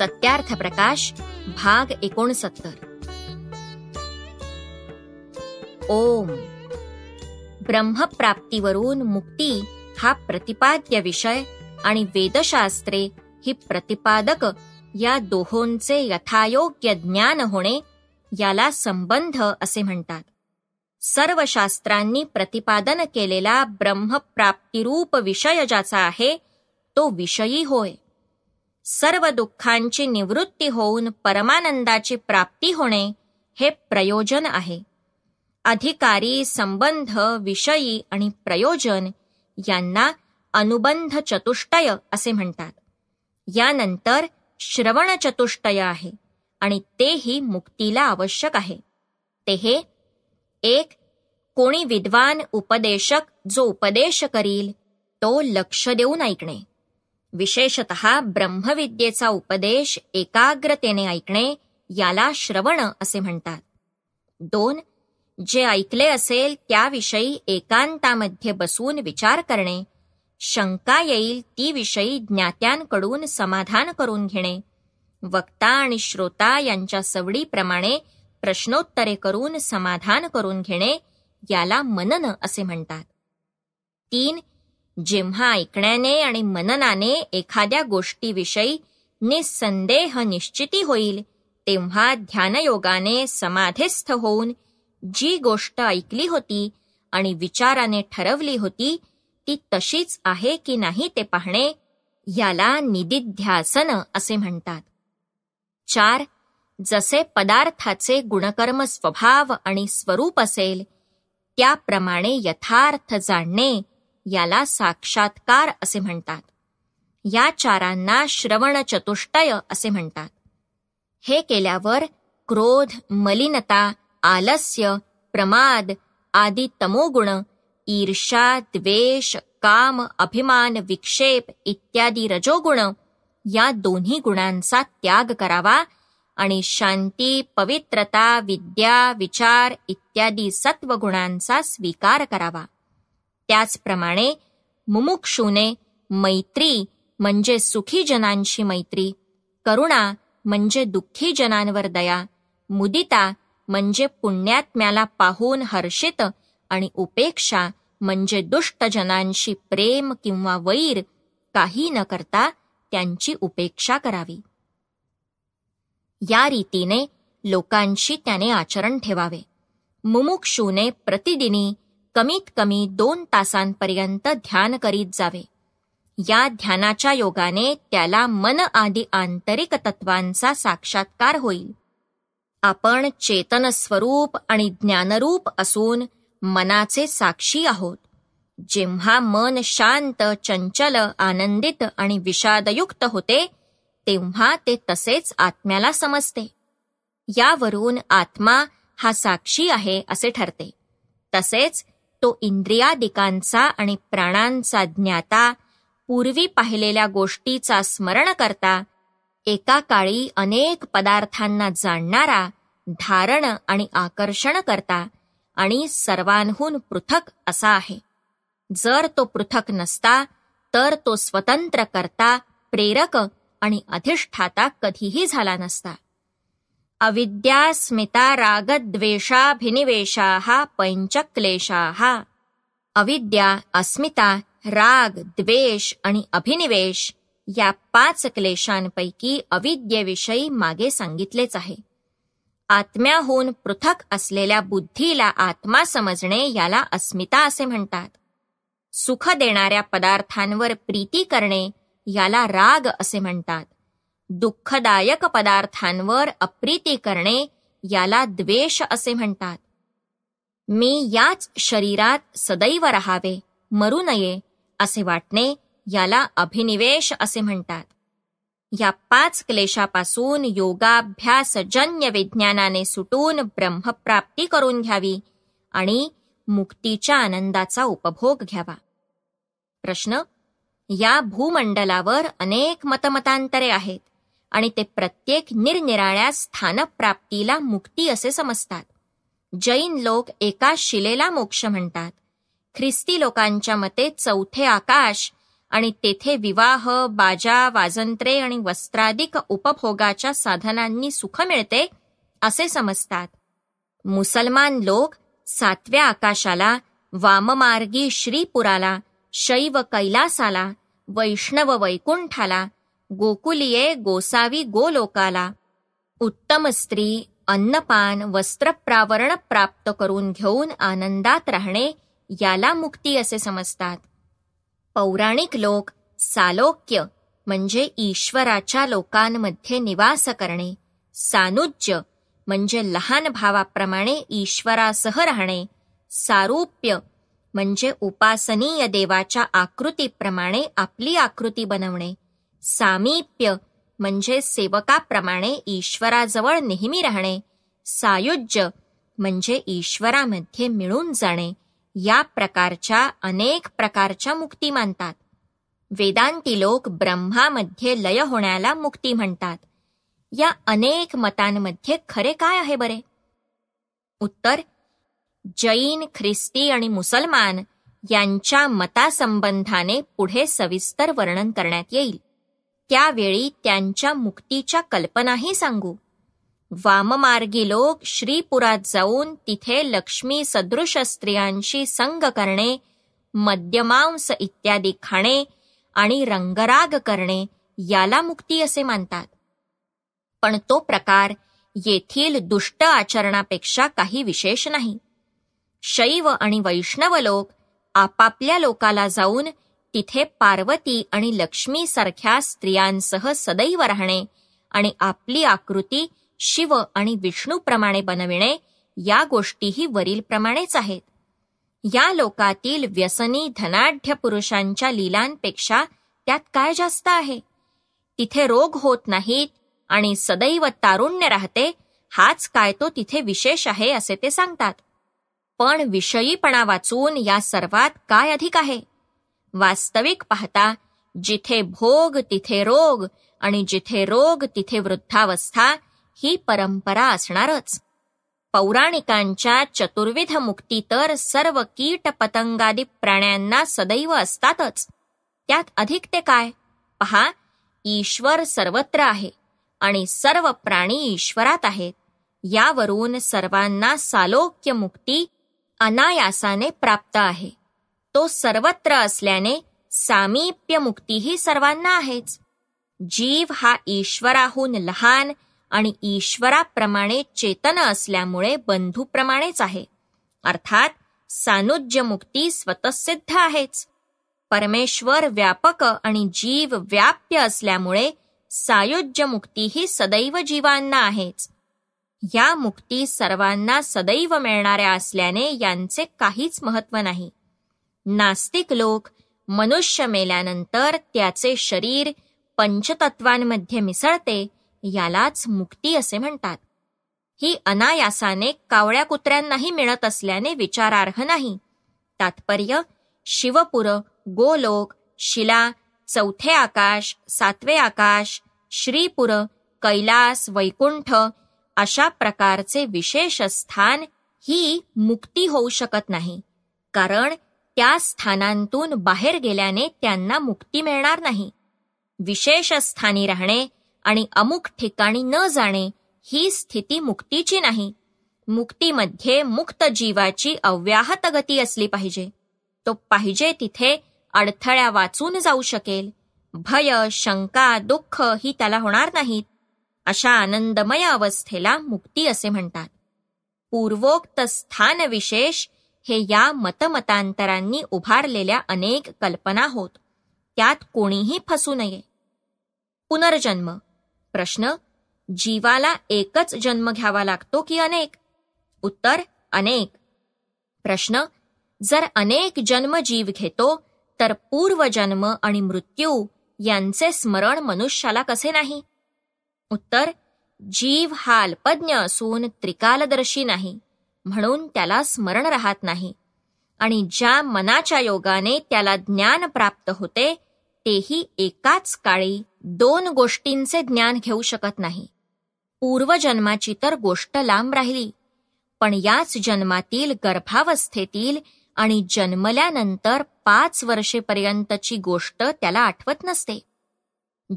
सत्यार्थ प्रकाश भाग एकोणसत्तर ओम ब्रह्मप्राप्तीवरून मुक्ती हा प्रतिपाद्य विषय आणि वेदशास्त्रे ही प्रतिपादक या दोहोंचे यथायोग्य ज्ञान होणे याला संबंध असे म्हणतात सर्व शास्त्रांनी प्रतिपादन केलेला ब्रह्मप्राप्तिरूप विषय ज्याचा आहे तो विषयी होय सर्व दुःखांची निवृत्ती होऊन परमानंदाची प्राप्ती होणे हे प्रयोजन आहे अधिकारी संबंध विषयी आणि प्रयोजन यांना अनुबंध चतुष्टय असे म्हणतात यानंतर श्रवण चतुष्टय आहे आणि तेही मुक्तीला आवश्यक आहे ते हे एक कोणी विद्वान उपदेशक जो उपदेश करील तो लक्ष देऊन ऐकणे विशेषत ब्रह्मविद्येचा उपदेश एकाग्रतेने ऐकणे याला श्रवण असे म्हणतात दोन जे ऐकले असेल त्याविषयी एकांतामध्ये बसून विचार करणे शंका येईल ती विषयी ज्ञात्यांकडून समाधान करून घेणे वक्ता आणि श्रोता यांच्या सवडीप्रमाणे प्रश्नोत्तरे करून समाधान करून घेणे याला मनन असे म्हणतात तीन जेव्हा ऐकण्याने आणि मननाने एखाद्या गोष्टीविषयी निसंदेह निश्चिती होईल तेव्हा ध्यानयोगाने समाधिस्थ होऊन जी गोष्ट ऐकली होती आणि विचाराने ठरवली होती ती तशीच आहे की नाही ते पाहणे याला निदिध्यासन असे म्हणतात चार जसे पदार्थाचे गुणकर्म स्वभाव आणि स्वरूप असेल त्याप्रमाणे यथार्थ जाणणे याला साक्षात्कार असे म्हणतात या चारांना श्रवण चतुष्टय असे म्हणतात हे केल्यावर क्रोध मलिनता आलस्य प्रमाद आदी तमोगुण ईर्षा द्वेष काम अभिमान विक्षेप इत्यादी रजोगुण या दोन्ही गुणांचा त्याग करावा आणि शांती पवित्रता विद्या विचार इत्यादी सत्वगुणांचा स्वीकार करावा त्याचप्रमाणे मुमुक्षूने मैत्री म्हणजे सुखी जनांशी मैत्री करुणा म्हणजे दुःखी जनांवर दया मुदिता म्हणजे पुण्यात्म्याला पाहून हर्षित आणि उपेक्षा म्हणजे दुष्ट जनांशी प्रेम किंवा वैर काही न करता त्यांची उपेक्षा करावी या रीतीने लोकांशी त्याने आचरण ठेवावे मुमुक्षूने प्रतिदिनी कमीत कमी दोन तासांपर्यंत ध्यान करीत जावे या ध्यानाच्या योगाने त्याला मन आदी आंतरिक तत्वांचा साक्षात्कार होईल आपण चेतन स्वरूप आणि ज्ञानरूप असून मनाचे साक्षी आहोत जेव्हा मन शांत चंचल आनंदित आणि विषादयुक्त होते तेव्हा ते तसेच आत्म्याला समजते यावरून आत्मा हा साक्षी आहे असे ठरते तसेच तो इंद्रियादिकांचा आणि प्राणांचा ज्ञाता पूर्वी पाहिलेल्या गोष्टीचा स्मरण करता एका काळी अनेक पदार्थांना जाणणारा धारण आणि आकर्षण करता आणि सर्वांहून पृथक असा आहे जर तो पृथक नसता तर तो स्वतंत्र करता प्रेरक आणि अधिष्ठाता कधीही झाला नसता अविद्यास्मिता रागद्वेषाभिनिवेशाः हा अविद्या अस्मिता राग द्वेष आणि अभिनिवेश या पाच क्लेशांपैकी अविद्येविषयी मागे सांगितलेच आहे आत्म्याहून पृथक असलेल्या बुद्धीला आत्मा समजणे याला अस्मिता असे म्हणतात सुख देणाऱ्या पदार्थांवर प्रीती करणे याला राग असे म्हणतात दुःखदायक पदार्थांवर अप्रिती करणे याला द्वेष असे म्हणतात मी याच शरीरात सदैव राहावे मरू नये असे वाटणे याला अभिनिवेश असे म्हणतात या पाच क्लेशापासून योगाभ्यासजन्य विज्ञानाने सुटून ब्रह्मप्राप्ती करून घ्यावी आणि मुक्तीच्या आनंदाचा उपभोग घ्यावा प्रश्न या भूमंडलावर अनेक मतमतांतरे आहेत आणि ते प्रत्येक निरनिराळ्या स्थानप्राप्तीला मुक्ती असे समजतात जैन लोक एका शिलेला मोक्ष म्हणतात ख्रिस्ती लोकांच्या मते चौथे आकाश आणि तेथे विवाह बाजा वाजंत्रे आणि वस्त्राधिक उपभोगाच्या साधनांनी सुख मिळते असे समजतात मुसलमान लोक सातव्या आकाशाला वाममार्गी श्रीपुराला शैव कैलासाला वैष्णव वैकुंठाला गोकुलिये गोसावी गोलोकाला उत्तम स्त्री अन्नपान वस्त्रप्रावरण प्राप्त करून घेऊन आनंदात राहणे याला मुक्ती असे समजतात पौराणिक लोक सालोक्य म्हणजे ईश्वराच्या लोकांमध्ये निवास करणे सानुज्य म्हणजे लहान भावाप्रमाणे ईश्वरासह राहणे सारूप्य म्हणजे उपासनीय देवाच्या आकृतीप्रमाणे आपली आकृती बनवणे सामीप्य म्हणजे सेवकाप्रमाणे ईश्वराजवळ नेहमी राहणे सायुज्य म्हणजे ईश्वरामध्ये मिळून जाणे या प्रकारच्या अनेक प्रकारच्या मुक्ती मानतात वेदांती लोक ब्रह्मामध्ये लय होण्याला मुक्ती म्हणतात या अनेक मतांमध्ये खरे काय आहे बरे उत्तर जैन ख्रिस्ती आणि मुसलमान यांच्या मतासंबंधाने पुढे सविस्तर वर्णन करण्यात येईल त्यावेळी त्यांच्या मुक्तीच्या कल्पनाही सांगू वाममार्गी लोक श्रीपुरात जाऊन तिथे लक्ष्मी सदृश स्त्रियांशी संग करणे मद्यमांस इत्यादी खाणे आणि रंगराग करणे याला मुक्ती असे मानतात पण तो प्रकार येथील दुष्ट आचरणापेक्षा काही विशेष नाही शैव आणि वैष्णव लोक आपापल्या लोकाला जाऊन तिथे पार्वती आणि लक्ष्मीसारख्या स्त्रियांसह सदैव राहणे आणि आपली आकृती शिव आणि विष्णूप्रमाणे बनविणे या गोष्टीही वरीलप्रमाणेच आहेत या लोकातील व्यसनी धनाढ्य पुरुषांच्या लीलांपेक्षा त्यात काय जास्त आहे तिथे रोग होत नाहीत आणि सदैव तारुण्य राहते हाच काय तो तिथे विशेष आहे असे ते सांगतात पण विषयीपणा वाचून या सर्वात काय अधिक आहे वास्तविक पाहता जिथे भोग तिथे रोग आणि जिथे रोग तिथे वृद्धावस्था ही परंपरा असणारच पौराणिकांच्या चतुर्विध मुक्ती तर सर्व कीट पतंगादी प्राण्यांना सदैव असतातच त्यात अधिक ते काय पहा ईश्वर सर्वत्र आहे आणि सर्व प्राणी ईश्वरात आहेत यावरून सर्वांना सालोक्य मुक्ती अनायासाने प्राप्त आहे तो सर्वत्र असल्याने सामीप्य मुक्ती ही सर्वांना आहेच जीव हा ईश्वराहून लहान आणि ईश्वराप्रमाणे चेतन असल्यामुळे बंधूप्रमाणेच आहे अर्थात सानुज्य मुक्ती स्वतःसिद्ध आहेच परमेश्वर व्यापक आणि जीव व्याप्य असल्यामुळे सायुज्य मुक्ती ही सदैव जीवांना आहेच या मुक्ती सर्वांना सदैव मिळणाऱ्या असल्याने यांचे काहीच महत्त्व नाही नास्तिक लोक मनुष्य मेल्यानंतर त्याचे शरीर पंचतत्वांमध्ये मिसळते यालाच मुक्ती असे म्हणतात ही अनायासाने कावळ्या कुत्र्यांनाही मिळत असल्याने विचारार्ह नाही तात्पर्य शिवपुर गोलोक शिला चौथे आकाश सातवे आकाश श्रीपुर कैलास वैकुंठ अशा प्रकारचे विशेष स्थान ही मुक्ती होऊ शकत नाही कारण त्या स्थानांतून बाहेर गेल्याने त्यांना मुक्ती मिळणार नाही विशेष स्थानी राहणे आणि अमुक ठिकाणी न जाणे ही स्थिती मुक्तीची नाही मुक्तीमध्ये मुक्त जीवाची अव्याहत गती असली पाहिजे तो पाहिजे तिथे अडथळ्या वाचून जाऊ शकेल भय शंका दुःख ही त्याला होणार नाहीत अशा आनंदमय अवस्थेला मुक्ती असे म्हणतात पूर्वोक्त स्थानविशेष हे या मतमतांतरांनी उभारलेल्या अनेक कल्पना होत त्यात कोणीही फसू नये पुनर्जन्म प्रश्न जीवाला एकच जन्म घ्यावा लागतो की अनेक उत्तर अनेक प्रश्न जर अनेक जन्म जीव घेतो तर पूर्वजन्म आणि मृत्यू यांचे स्मरण मनुष्याला कसे नाही उत्तर जीव हा अल्पज्ञ असून त्रिकालदर्शी नाही म्हणून त्याला स्मरण राहत नाही आणि ज्या मनाच्या योगाने त्याला ज्ञान प्राप्त होते तेही एकाच काळी दोन गोष्टींचे ज्ञान घेऊ शकत नाही पूर्वजन्माची तर गोष्ट लांब राहिली पण याच जन्मातील गर्भावस्थेतील आणि जन्मल्यानंतर पाच वर्षेपर्यंतची गोष्ट त्याला आठवत नसते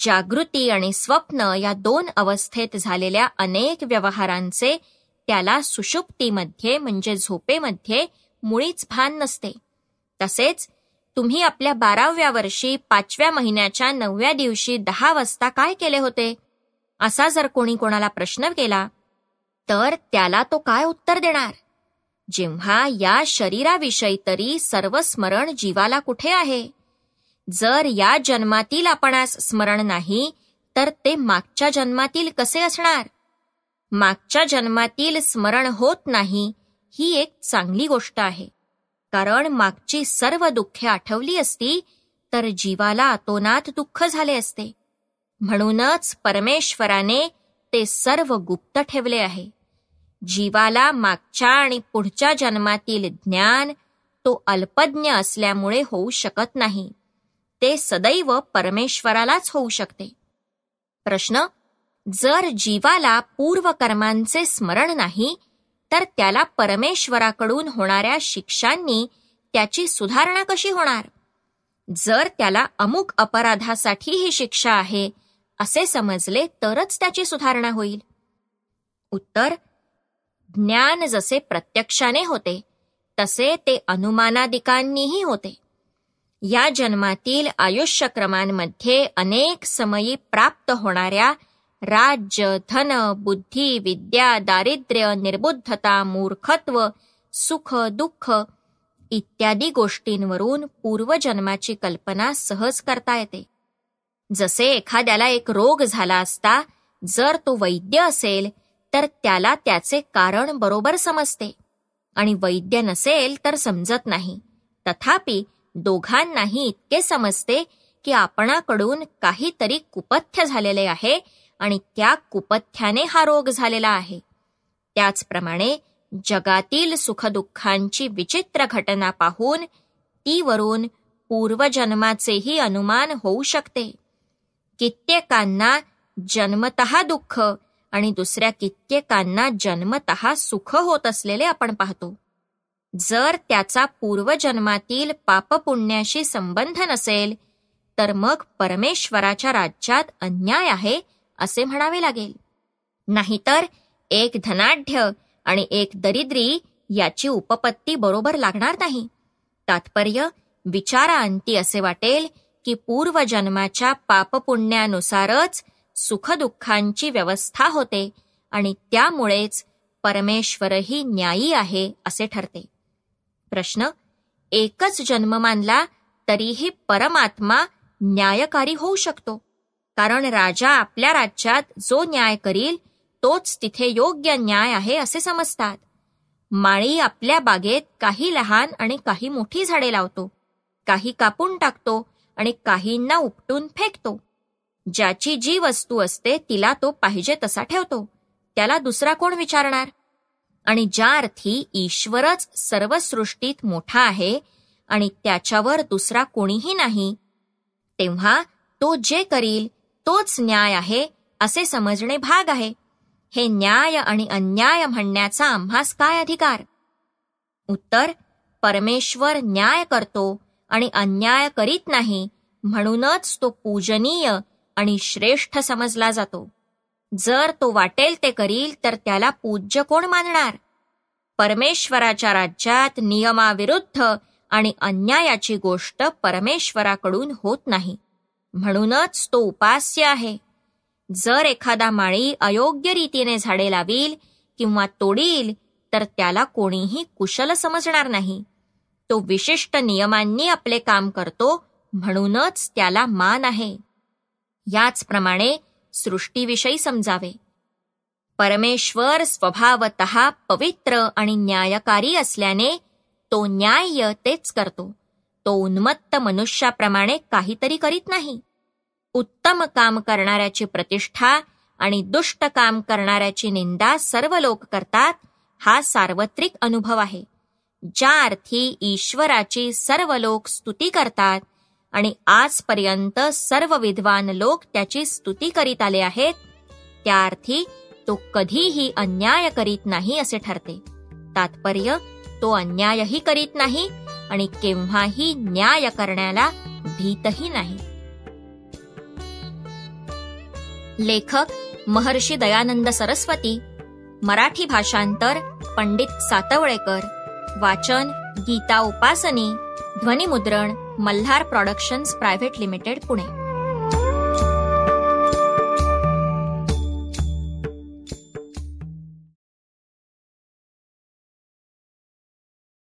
जागृती आणि स्वप्न या दोन अवस्थेत झालेल्या अनेक व्यवहारांचे त्याला सुषुप्तीमध्ये म्हणजे झोपेमध्ये मुळीच भान नसते तसेच तुम्ही आपल्या बाराव्या वर्षी पाचव्या महिन्याच्या नवव्या दिवशी दहा वाजता काय केले होते असा जर कोणी कोणाला प्रश्न केला तर त्याला तो काय उत्तर देणार जेव्हा या शरीराविषयी तरी सर्व स्मरण जीवाला कुठे आहे जर या जन्मातील आपणास स्मरण नाही तर ते मागच्या जन्मातील कसे असणार मागच्या जन्मातील स्मरण होत नाही ही एक चांगली गोष्ट आहे कारण मागची सर्व दुःखे आठवली असती तर जीवाला अतोनात दुःख झाले असते म्हणूनच परमेश्वराने ते सर्व गुप्त ठेवले आहे जीवाला मागच्या आणि पुढच्या जन्मातील ज्ञान तो अल्पज्ञ असल्यामुळे होऊ शकत नाही ते सदैव परमेश्वरालाच होऊ शकते प्रश्न जर जीवाला पूर्वकर्मांचे स्मरण नाही तर त्याला परमेश्वराकडून होणाऱ्या शिक्षांनी त्याची सुधारणा कशी होणार जर त्याला अमुक अपराधासाठी ही शिक्षा आहे असे समजले तरच त्याची सुधारणा होईल उत्तर ज्ञान जसे प्रत्यक्षाने होते तसे ते अनुमानादिकांनीही होते या जन्मातील आयुष्यक्रमांमध्ये अनेक समयी प्राप्त होणाऱ्या राज्य धन बुद्धी विद्या दारिद्र्य निर्बुद्धता मूर्खत्व सुख दुःख इत्यादी गोष्टींवरून पूर्वजन्माची कल्पना सहज करता येते जसे एखाद्याला एक रोग झाला असता जर तो वैद्य असेल तर त्याला त्याचे कारण बरोबर समजते आणि वैद्य नसेल तर समजत नाही तथापि दोघांनाही इतके समजते की आपणाकडून काहीतरी कुपथ्य झालेले आहे आणि त्या कुपथ्याने हा रोग झालेला आहे त्याचप्रमाणे जगातील सुखदुःखांची विचित्र घटना पाहून तीवरून पूर्वजन्माचेही अनुमान होऊ शकते कित्येकांना जन्मत दुःख आणि दुसऱ्या कित्येकांना जन्मत सुख होत असलेले आपण पाहतो जर त्याचा पूर्वजन्मातील पापपुण्याशी संबंध नसेल तर मग परमेश्वराच्या राज्यात अन्याय आहे असे म्हणावे लागेल नाहीतर एक धनाढ्य आणि एक दरिद्री याची उपपत्ती बरोबर लागणार नाही तात्पर्य विचारांती असे वाटेल की पूर्वजन्माच्या पापपुण्यानुसारच सुखदुःखांची व्यवस्था होते आणि त्यामुळेच परमेश्वरही न्यायी आहे असे ठरते प्रश्न एकच जन्म मानला तरीही परमात्मा न्यायकारी होऊ शकतो कारण राजा आपल्या राज्यात जो न्याय करील तोच तिथे योग्य न्याय आहे असे समजतात माळी आपल्या बागेत काही लहान आणि काही मोठी झाडे लावतो काही कापून टाकतो आणि काहींना उपटून फेकतो ज्याची जी वस्तू असते तिला तो पाहिजे तसा ठेवतो त्याला दुसरा कोण विचारणार आणि ज्या अर्थी ईश्वरच सर्व सृष्टीत मोठा आहे आणि त्याच्यावर दुसरा कोणीही नाही तेव्हा तो जे करील तोच न्याय आहे असे समजणे भाग आहे हे न्याय आणि अन्याय म्हणण्याचा आम्हास काय अधिकार उत्तर परमेश्वर न्याय करतो आणि अन्याय करीत नाही म्हणूनच तो पूजनीय आणि श्रेष्ठ समजला जातो जर तो वाटेल ते करील तर त्याला पूज्य कोण मानणार परमेश्वराच्या राज्यात नियमाविरुद्ध आणि अन्यायाची गोष्ट परमेश्वराकडून होत नाही म्हणूनच तो उपास्य आहे जर एखादा माळी अयोग्य रीतीने झाडे लावील किंवा तोडील तर त्याला कोणीही कुशल समजणार नाही तो विशिष्ट नियमांनी आपले काम करतो म्हणूनच त्याला मान आहे याचप्रमाणे सृष्टीविषयी समजावे परमेश्वर स्वभावत पवित्र आणि न्यायकारी असल्याने तो न्याय्य तेच करतो तो उन्मत्त मनुष्याप्रमाणे काहीतरी करीत नाही उत्तम काम करणाऱ्याची प्रतिष्ठा आणि दुष्ट काम करणाऱ्याची निंदा सर्व लोक करतात हा सार्वत्रिक अनुभव आहे ज्या अर्थी ईश्वराची सर्व लोक स्तुती करतात आणि आजपर्यंत सर्व विद्वान लोक त्याची स्तुती करीत आले आहेत त्या अर्थी तो कधीही अन्याय करीत नाही असे ठरते तात्पर्य तो अन्यायही करीत नाही आणि केव्हाही न्याय करण्याला भीतही नाही लेखक महर्षी दयानंद सरस्वती मराठी भाषांतर पंडित सातवळेकर वाचन गीता उपासनी ध्वनिमुद्रण Malhar productions private limited Pune